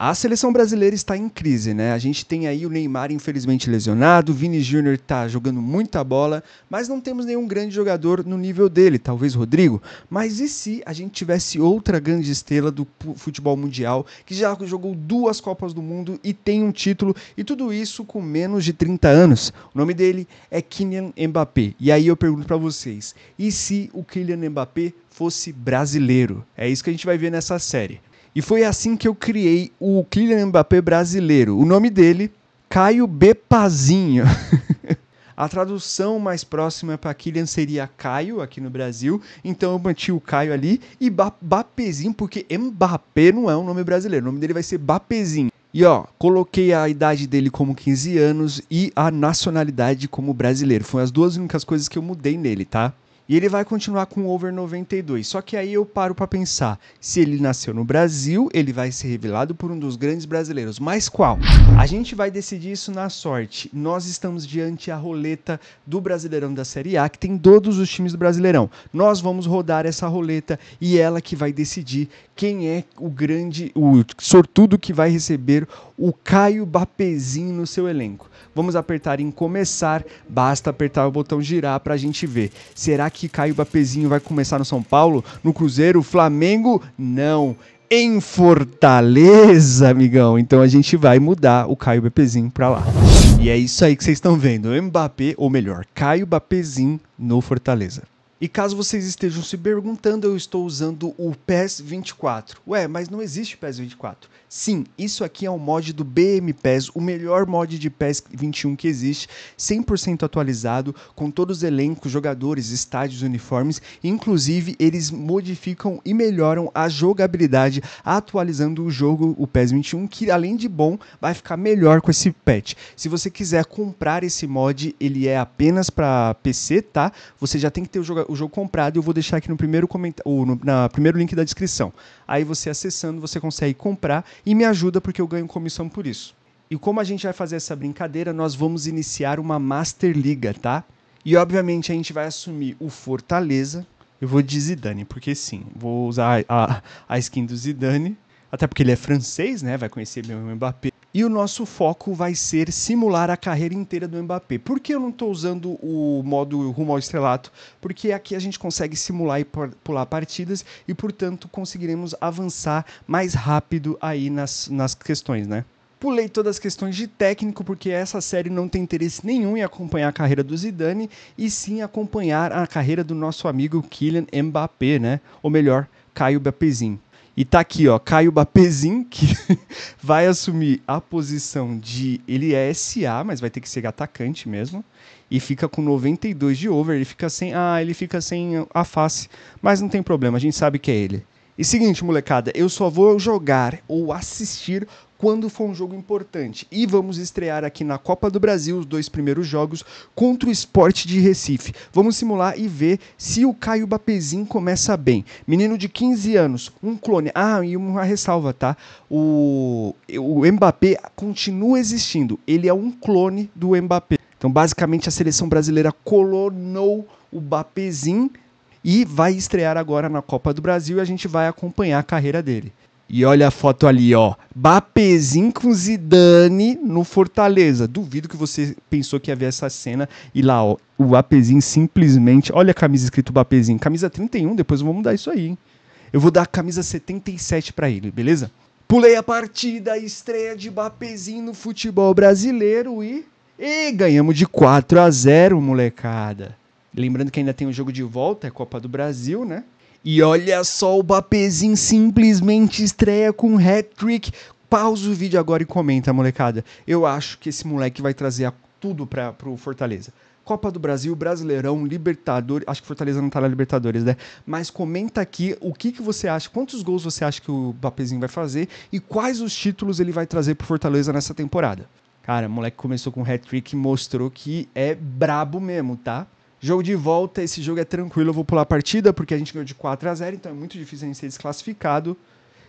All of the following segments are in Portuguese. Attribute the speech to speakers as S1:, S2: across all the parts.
S1: A seleção brasileira está em crise, né? A gente tem aí o Neymar infelizmente lesionado, o Vini Júnior está jogando muita bola, mas não temos nenhum grande jogador no nível dele, talvez Rodrigo. Mas e se a gente tivesse outra grande estrela do futebol mundial que já jogou duas Copas do Mundo e tem um título e tudo isso com menos de 30 anos? O nome dele é Kylian Mbappé. E aí eu pergunto para vocês, e se o Kylian Mbappé fosse brasileiro? É isso que a gente vai ver nessa série. E foi assim que eu criei o Kylian Mbappé brasileiro. O nome dele, Caio Bepazinho. A tradução mais próxima para Kylian seria Caio aqui no Brasil, então eu manti o Caio ali e Bapezinho, porque Mbappé não é um nome brasileiro, o nome dele vai ser Bapezinho. E ó, coloquei a idade dele como 15 anos e a nacionalidade como brasileiro. Foram as duas únicas coisas que eu mudei nele, tá? E ele vai continuar com over 92. Só que aí eu paro para pensar, se ele nasceu no Brasil, ele vai ser revelado por um dos grandes brasileiros. Mas qual? A gente vai decidir isso na sorte. Nós estamos diante a roleta do Brasileirão da Série A, que tem todos os times do Brasileirão. Nós vamos rodar essa roleta e ela que vai decidir quem é o grande, o sortudo que vai receber o Caio Bapezinho no seu elenco. Vamos apertar em começar, basta apertar o botão girar para a gente ver. Será que que Caio Bapezinho vai começar no São Paulo, no Cruzeiro, Flamengo, não. Em Fortaleza, amigão. Então a gente vai mudar o Caio Bapezinho pra lá. E é isso aí que vocês estão vendo. Mbappé, ou melhor, Caio Bapezinho no Fortaleza. E caso vocês estejam se perguntando, eu estou usando o PES 24. Ué, mas não existe PES 24. Sim, isso aqui é um mod do PES, o melhor mod de PES 21 que existe, 100% atualizado, com todos os elencos, jogadores, estádios, uniformes, inclusive eles modificam e melhoram a jogabilidade atualizando o jogo, o PES 21, que além de bom, vai ficar melhor com esse patch. Se você quiser comprar esse mod, ele é apenas para PC, tá? Você já tem que ter o jogo, o jogo comprado, eu vou deixar aqui no primeiro comentário, no na primeiro link da descrição. Aí você acessando, você consegue comprar e me ajuda porque eu ganho comissão por isso. E como a gente vai fazer essa brincadeira, nós vamos iniciar uma Master Liga, tá? E obviamente a gente vai assumir o Fortaleza. Eu vou de Zidane, porque sim, vou usar a, a, a skin do Zidane. Até porque ele é francês, né? Vai conhecer meu Mbappé. E o nosso foco vai ser simular a carreira inteira do Mbappé. Por que eu não estou usando o modo rumo ao estrelato? Porque aqui a gente consegue simular e pular partidas e, portanto, conseguiremos avançar mais rápido aí nas, nas questões, né? Pulei todas as questões de técnico, porque essa série não tem interesse nenhum em acompanhar a carreira do Zidane, e sim acompanhar a carreira do nosso amigo Kylian Mbappé, né? Ou melhor, Caio Bapezin. E tá aqui, ó, Caio Bapezin, que vai assumir a posição de. Ele é SA, mas vai ter que ser atacante mesmo. E fica com 92 de over. Ele fica sem. Ah, ele fica sem a face. Mas não tem problema, a gente sabe que é ele. E seguinte, molecada, eu só vou jogar ou assistir quando for um jogo importante. E vamos estrear aqui na Copa do Brasil os dois primeiros jogos contra o esporte de Recife. Vamos simular e ver se o Caio Bapezin começa bem. Menino de 15 anos, um clone. Ah, e uma ressalva, tá? O, o Mbappé continua existindo. Ele é um clone do Mbappé. Então, basicamente, a seleção brasileira colonou o Bapezin e vai estrear agora na Copa do Brasil e a gente vai acompanhar a carreira dele. E olha a foto ali, ó. Bapezinho com Zidane no Fortaleza. Duvido que você pensou que ia ver essa cena. E lá, ó, o Bapezinho simplesmente. Olha a camisa escrito Bapezinho. Camisa 31, depois eu vou mudar isso aí, hein? Eu vou dar a camisa 77 para ele, beleza? Pulei a partida, estreia de Bapezinho no futebol brasileiro e. E ganhamos de 4 a 0, molecada. Lembrando que ainda tem o um jogo de volta, é Copa do Brasil, né? E olha só, o Bapezinho simplesmente estreia com um hat-trick. Pausa o vídeo agora e comenta, molecada. Eu acho que esse moleque vai trazer tudo para pro Fortaleza. Copa do Brasil, Brasileirão, Libertadores. Acho que Fortaleza não tá na Libertadores, né? Mas comenta aqui o que, que você acha, quantos gols você acha que o Bapezinho vai fazer e quais os títulos ele vai trazer pro Fortaleza nessa temporada. Cara, o moleque começou com hat-trick e mostrou que é brabo mesmo, tá? Jogo de volta, esse jogo é tranquilo, eu vou pular a partida, porque a gente ganhou de 4 a 0 então é muito difícil a gente ser desclassificado.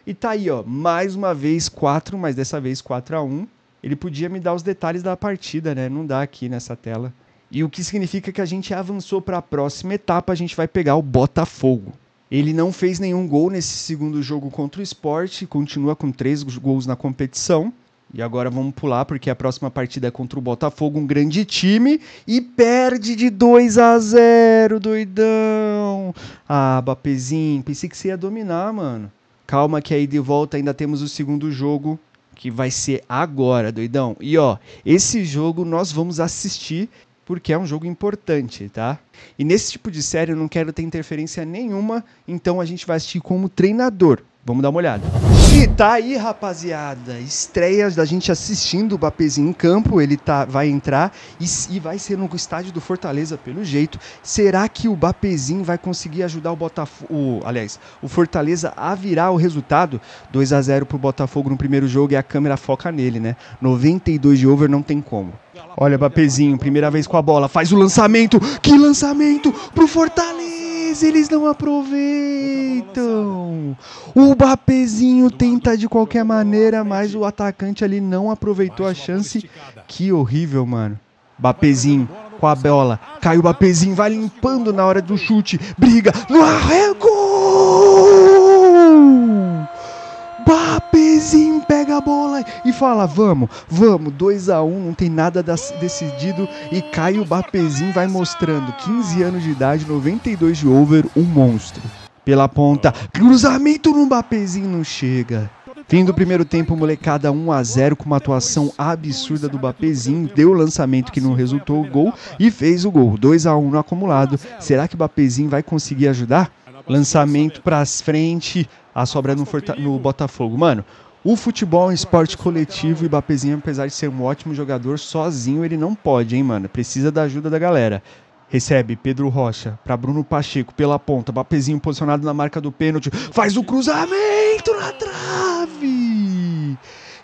S1: E tá aí, ó, mais uma vez 4, mas dessa vez 4 a 1 Ele podia me dar os detalhes da partida, né? Não dá aqui nessa tela. E o que significa que a gente avançou para a próxima etapa, a gente vai pegar o Botafogo. Ele não fez nenhum gol nesse segundo jogo contra o esporte, continua com três gols na competição. E agora vamos pular, porque a próxima partida é contra o Botafogo, um grande time, e perde de 2 a 0 doidão! Ah, Bapezinho, pensei que você ia dominar, mano. Calma que aí de volta ainda temos o segundo jogo, que vai ser agora, doidão. E ó, esse jogo nós vamos assistir, porque é um jogo importante, tá? E nesse tipo de série eu não quero ter interferência nenhuma, então a gente vai assistir como treinador. Vamos dar uma olhada. E tá aí, rapaziada. Estreias da gente assistindo o Bapezinho em campo. Ele tá, vai entrar e, e, vai ser no estádio do Fortaleza, pelo jeito. Será que o Bapezinho vai conseguir ajudar o Botafogo? Aliás, o Fortaleza a virar o resultado? 2 a 0 pro Botafogo no primeiro jogo e a câmera foca nele, né? 92 de over não tem como. Olha, Bapezinho, primeira vez com a bola. Faz o lançamento. Que lançamento pro Fortaleza! mas eles não aproveitam. O Bapezinho tenta de qualquer maneira, mas o atacante ali não aproveitou a chance. Que horrível, mano. Bapezinho com a bola. Caiu o Bapezinho, vai limpando na hora do chute. Briga no arrego! bola e fala: vamos, vamos, 2 a 1 um, não tem nada decidido. E Caio Bapezinho vai mostrando, 15 anos de idade, 92 de over, um monstro. Pela ponta, cruzamento no Bapezinho não chega. Fim do primeiro tempo, molecada 1 a 0 com uma atuação absurda do Bapezinho, deu o lançamento que não resultou o gol e fez o gol. 2 a 1 no acumulado. Será que o Bapezinho vai conseguir ajudar? Lançamento para frente, a sobra no, no Botafogo. Mano, o futebol é um esporte coletivo e Bapezinho, apesar de ser um ótimo jogador, sozinho ele não pode, hein, mano? Precisa da ajuda da galera. Recebe Pedro Rocha para Bruno Pacheco pela ponta. Bapezinho posicionado na marca do pênalti. Faz o cruzamento na trave!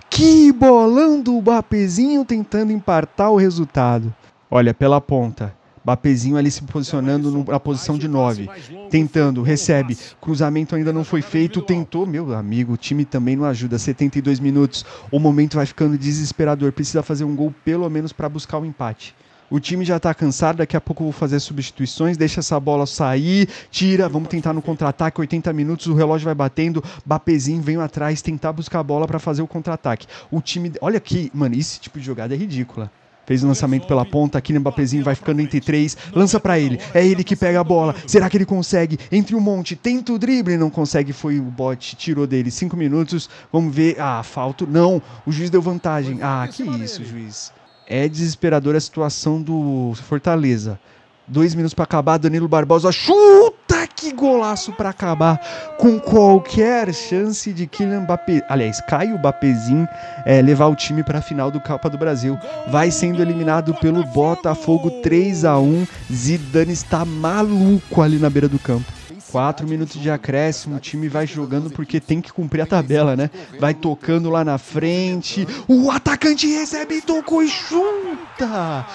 S1: Que bolão do Bapezinho tentando impartar o resultado. Olha, pela ponta. Bapezinho ali se posicionando na posição de 9. Tentando, recebe. Cruzamento ainda não foi feito. Tentou, meu amigo, o time também não ajuda. 72 minutos. O momento vai ficando desesperador. Precisa fazer um gol pelo menos para buscar o empate. O time já tá cansado, daqui a pouco eu vou fazer substituições, deixa essa bola sair, tira, vamos tentar no contra-ataque, 80 minutos, o relógio vai batendo, Bapezinho vem atrás tentar buscar a bola para fazer o contra-ataque. O time, olha aqui, mano, esse tipo de jogada é ridícula. Fez o lançamento pela ponta, aqui no Mbappézinho vai ficando entre três, lança para ele, é ele que pega a bola, será que ele consegue? Entre um monte, tenta o drible, não consegue, foi o bote, tirou dele, cinco minutos, vamos ver, ah, falta, não, o juiz deu vantagem, ah, que isso, juiz. É desesperadora a situação do Fortaleza. Dois minutos para acabar, Danilo Barbosa chuta! que golaço para acabar com qualquer chance de Kylian Mbappé, aliás, Caio Bapezin é, levar o time para a final do Copa do Brasil. Vai sendo eliminado pelo Botafogo 3 a 1. Zidane está maluco ali na beira do campo. 4 minutos de acréscimo, o time vai jogando porque tem que cumprir a tabela, né? Vai tocando lá na frente, o atacante recebe, tocou e chuta!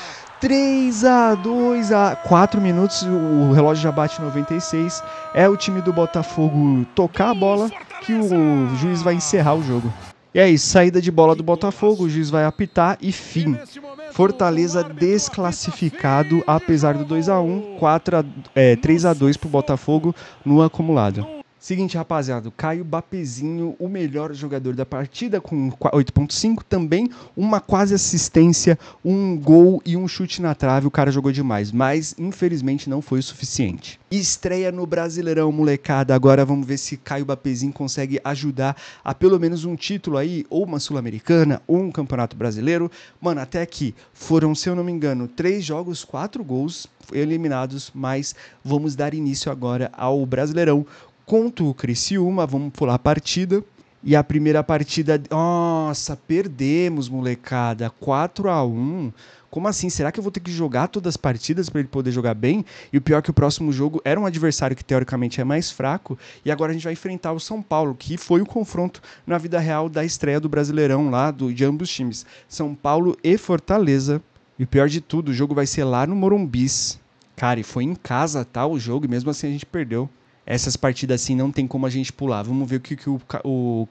S1: 3 a 2 a 4 minutos, o relógio já bate 96. É o time do Botafogo tocar a bola que o juiz vai encerrar o jogo. E aí, é saída de bola do Botafogo, o juiz vai apitar e fim. Fortaleza desclassificado, apesar do 2 a 1 4 a, é, 3 a 2 para o Botafogo no acumulado. Seguinte, rapaziada, Caio Bapezinho, o melhor jogador da partida, com 8.5 também, uma quase assistência, um gol e um chute na trave, o cara jogou demais, mas infelizmente não foi o suficiente. Estreia no Brasileirão, molecada, agora vamos ver se Caio Bapezinho consegue ajudar a pelo menos um título aí, ou uma Sul-Americana, ou um Campeonato Brasileiro. Mano, até aqui foram, se eu não me engano, três jogos, quatro gols eliminados, mas vamos dar início agora ao Brasileirão contra o Criciúma, vamos pular a partida. E a primeira partida, nossa, perdemos, molecada, 4 a 1. Como assim? Será que eu vou ter que jogar todas as partidas para ele poder jogar bem? E o pior é que o próximo jogo era um adversário que teoricamente é mais fraco, e agora a gente vai enfrentar o São Paulo, que foi o confronto na vida real da estreia do Brasileirão lá, do, de ambos times, São Paulo e Fortaleza. E o pior de tudo, o jogo vai ser lá no Morumbis. Cara, e foi em casa, tá, o jogo, e mesmo assim a gente perdeu essas partidas assim não tem como a gente pular. Vamos ver o que, que o, o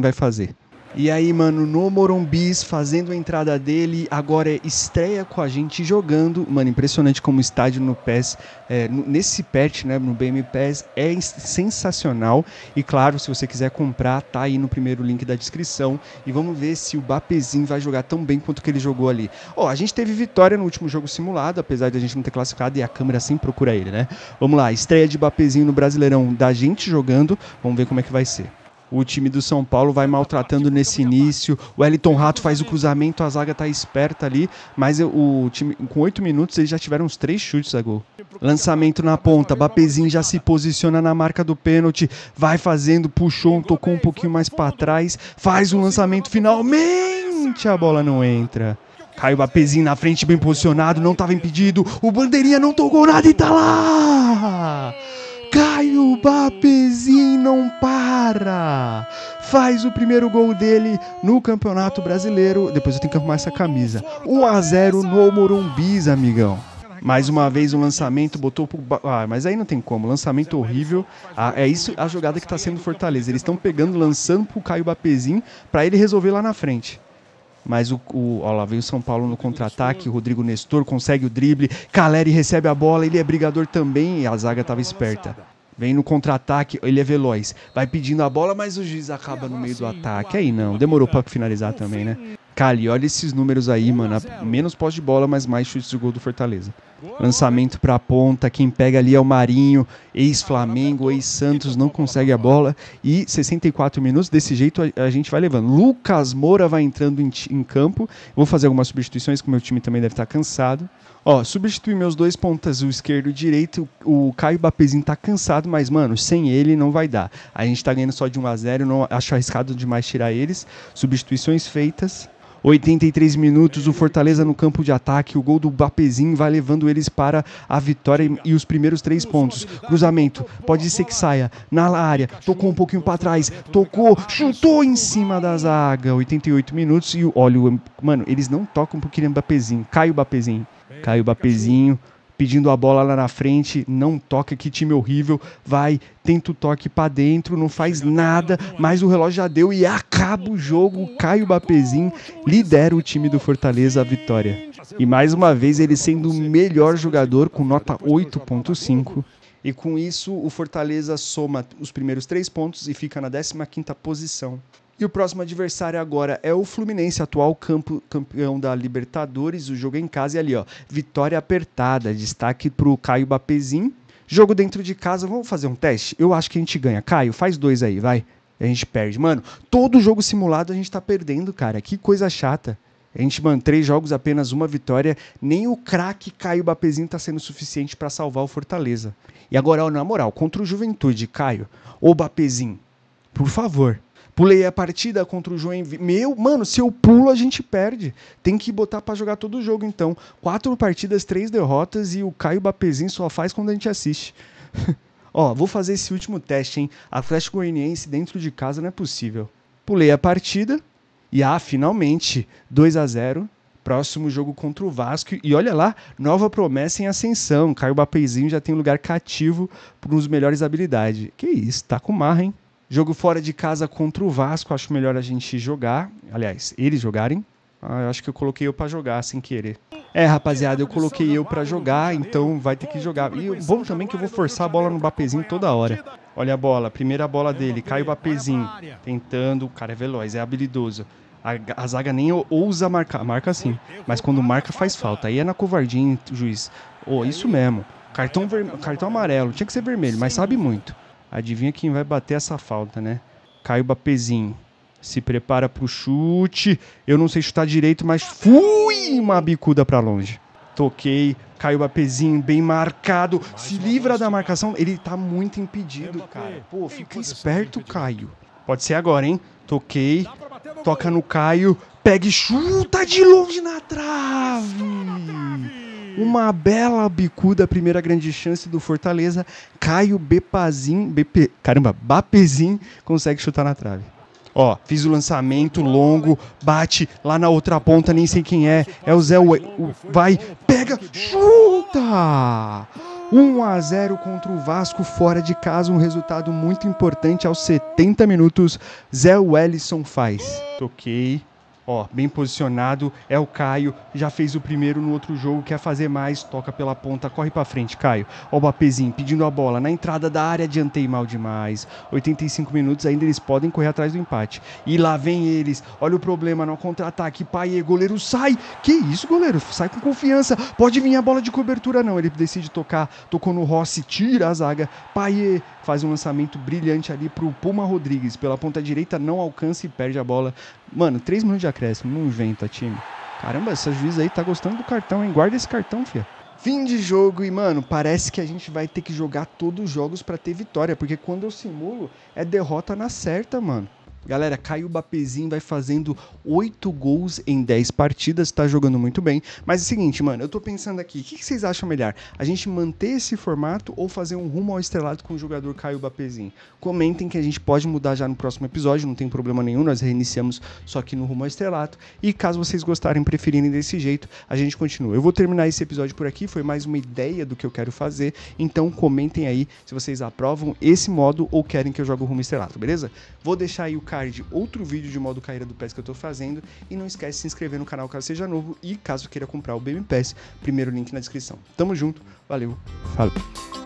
S1: vai fazer. E aí, mano, no Morumbis, fazendo a entrada dele, agora é estreia com a gente jogando. Mano, impressionante como o estádio no PES, é, nesse patch, né, no BM PES, é sensacional. E claro, se você quiser comprar, tá aí no primeiro link da descrição. E vamos ver se o Bapezinho vai jogar tão bem quanto que ele jogou ali. Ó, oh, a gente teve vitória no último jogo simulado, apesar de a gente não ter classificado e a câmera sempre procura ele, né? Vamos lá, estreia de Bapezinho no Brasileirão da gente jogando. Vamos ver como é que vai ser o time do São Paulo vai maltratando nesse início. O Elton Rato faz o cruzamento, a zaga tá esperta ali, mas o time com oito minutos eles já tiveram uns três chutes a gol. Lançamento na ponta, Bapezinho já se posiciona na marca do pênalti, vai fazendo, puxou, tocou um pouquinho mais para trás, faz um lançamento finalmente, a bola não entra. o Bapezinho na frente, bem posicionado, não estava impedido. O Bandeirinha não tocou nada e tá lá! Bapezinho não para! Faz o primeiro gol dele no Campeonato Brasileiro. Depois eu tenho que arrumar essa camisa. 1 a 0 no Morumbis, amigão. Mais uma vez o um lançamento botou pro. Ah, mas aí não tem como. Lançamento horrível. Ah, é isso a jogada que está sendo Fortaleza. Eles estão pegando, lançando pro Caio Bapezinho para ele resolver lá na frente. Mas o, o ó lá, veio o São Paulo no contra-ataque. Rodrigo Nestor consegue o drible. Caleri recebe a bola. Ele é brigador também. E a zaga estava esperta. Vem no contra-ataque, ele é veloz. Vai pedindo a bola, mas o juiz acaba no meio do ataque. Aí não, demorou para finalizar também, né? Cali, olha esses números aí, mano. Menos pós de bola, mas mais chutes de gol do Fortaleza. Lançamento para a ponta, quem pega ali é o Marinho, ex-Flamengo, ah, ex-Santos, não consegue a bola. E 64 minutos, desse jeito a, a gente vai levando. Lucas Moura vai entrando em, em campo. Vou fazer algumas substituições, que o meu time também deve estar tá cansado. Ó, substituir meus dois pontas, o esquerdo e o direito. O Caio Bapezinho tá cansado, mas, mano, sem ele não vai dar. A gente tá ganhando só de 1 a 0 não acho arriscado demais tirar eles. Substituições feitas. 83 minutos, o Fortaleza no campo de ataque, o gol do Bapezinho vai levando eles para a vitória e os primeiros três pontos. Cruzamento, pode ser que saia, na área, tocou um pouquinho para trás, tocou, chutou em cima da zaga. 88 minutos e olha, mano, eles não tocam pro Kylian Bapezinho, cai o Bapezinho, cai o Bapezinho pedindo a bola lá na frente, não toca, que time horrível, vai, tenta o toque para dentro, não faz nada, mas o relógio já deu e acaba o jogo. Caio Bapezinho lidera o time do Fortaleza à vitória. E mais uma vez ele sendo o melhor jogador com nota 8.5. E com isso, o Fortaleza soma os primeiros três pontos e fica na 15 posição. E o próximo adversário agora é o Fluminense, atual campo, campeão da Libertadores. O jogo é em casa e ali, ó, vitória apertada. Destaque para o Caio Bapezin. Jogo dentro de casa, vamos fazer um teste? Eu acho que a gente ganha. Caio, faz dois aí, vai. A gente perde. Mano, todo jogo simulado a gente tá perdendo, cara. Que coisa chata. A gente, mano, três jogos, apenas uma vitória. Nem o craque Caio Bapezinho tá sendo suficiente para salvar o Fortaleza. E agora, ó, na moral, contra o Juventude, Caio, ou Bapezinho, por favor, Pulei a partida contra o Joinville. Meu, mano, se eu pulo, a gente perde. Tem que botar para jogar todo o jogo, então. Quatro partidas, três derrotas e o Caio Bapezinho só faz quando a gente assiste. Ó, vou fazer esse último teste, hein? Atlético Goianiense dentro de casa não é possível. Pulei a partida e, ah, finalmente, 2 a 0 Próximo jogo contra o Vasco. E olha lá, nova promessa em ascensão. Caio Bapezinho já tem um lugar cativo para uns melhores habilidades. Que isso, tá com marra, hein? Jogo fora de casa contra o Vasco, acho melhor a gente jogar. Aliás, eles jogarem. Ah, eu acho que eu coloquei eu para jogar sem querer. É, rapaziada, eu coloquei eu para jogar, então vai ter que jogar. E bom também é que eu vou forçar a bola no Bapezinho toda hora. Olha a bola, primeira bola dele, cai o Bapezinho. Tentando, o cara é veloz, é habilidoso. A, a, zaga nem ousa marcar. Marca sim. Mas quando marca faz falta. Aí é na covardia, juiz. Ô, oh, isso mesmo. Cartão, ver... Cartão amarelo. Tinha que ser vermelho, mas sabe muito. Adivinha quem vai bater essa falta, né? Caio Bapezinho. Se prepara pro chute. Eu não sei chutar direito, mas fui uma bicuda para longe. Toquei, Caio Bapezinho bem marcado. Mais se livra da marcação. Ele tá muito impedido, cara. Pô, fica esperto, Caio. Pode ser agora, hein? Toquei. Toca no Caio. Pega e chuta de longe na trave. Uma bela bicuda, primeira grande chance do Fortaleza. Caio Bepazin, BP, caramba, Bapezin consegue chutar na trave. Ó, fiz o lançamento longo, bate lá na outra ponta, nem sei quem é. É o Zé o, vai, pega, chuta! 1 a 0 contra o Vasco fora de casa, um resultado muito importante aos 70 minutos. Zé Wellison faz. Toquei, Ó, bem posicionado, é o Caio, já fez o primeiro no outro jogo, quer fazer mais, toca pela ponta, corre para frente, Caio. Ó o Bapezinho pedindo a bola na entrada da área, adiantei mal demais. 85 minutos ainda eles podem correr atrás do empate. E lá vem eles. Olha o problema no contra-ataque, Paier, goleiro sai. Que isso, goleiro? Sai com confiança. Pode vir a bola de cobertura não, ele decide tocar, tocou no Rossi, tira a zaga. Paier faz um lançamento brilhante ali pro Puma Rodrigues. Pela ponta direita não alcança e perde a bola. Mano, 3 minutos de acréscimo, não inventa, time. Caramba, essa juiz aí tá gostando do cartão, hein? Guarda esse cartão, fia fim de jogo e, mano, parece que a gente vai ter que jogar todos os jogos para ter vitória, porque quando eu simulo é derrota na certa, mano. Galera, Caio Bapezinho vai fazendo 8 gols em 10 partidas, tá jogando muito bem. Mas é o seguinte, mano, eu tô pensando aqui, o que, que, vocês acham melhor? A gente manter esse formato ou fazer um rumo ao estrelado com o jogador Caio Bapezinho? Comentem que a gente pode mudar já no próximo episódio, não tem problema nenhum, nós reiniciamos só aqui no rumo ao estrelato. E caso vocês gostarem, preferirem desse jeito, a gente continua. Eu vou terminar esse episódio por aqui, foi mais uma ideia do que eu quero fazer, então comentem aí se vocês aprovam esse modo ou querem que eu jogue o rumo estelato, beleza? Vou deixar aí o card outro vídeo de modo carreira do PES que eu tô fazendo. E não esquece de se inscrever no canal caso seja novo e caso queira comprar o BM PES, primeiro link na descrição. Tamo junto, valeu, falou!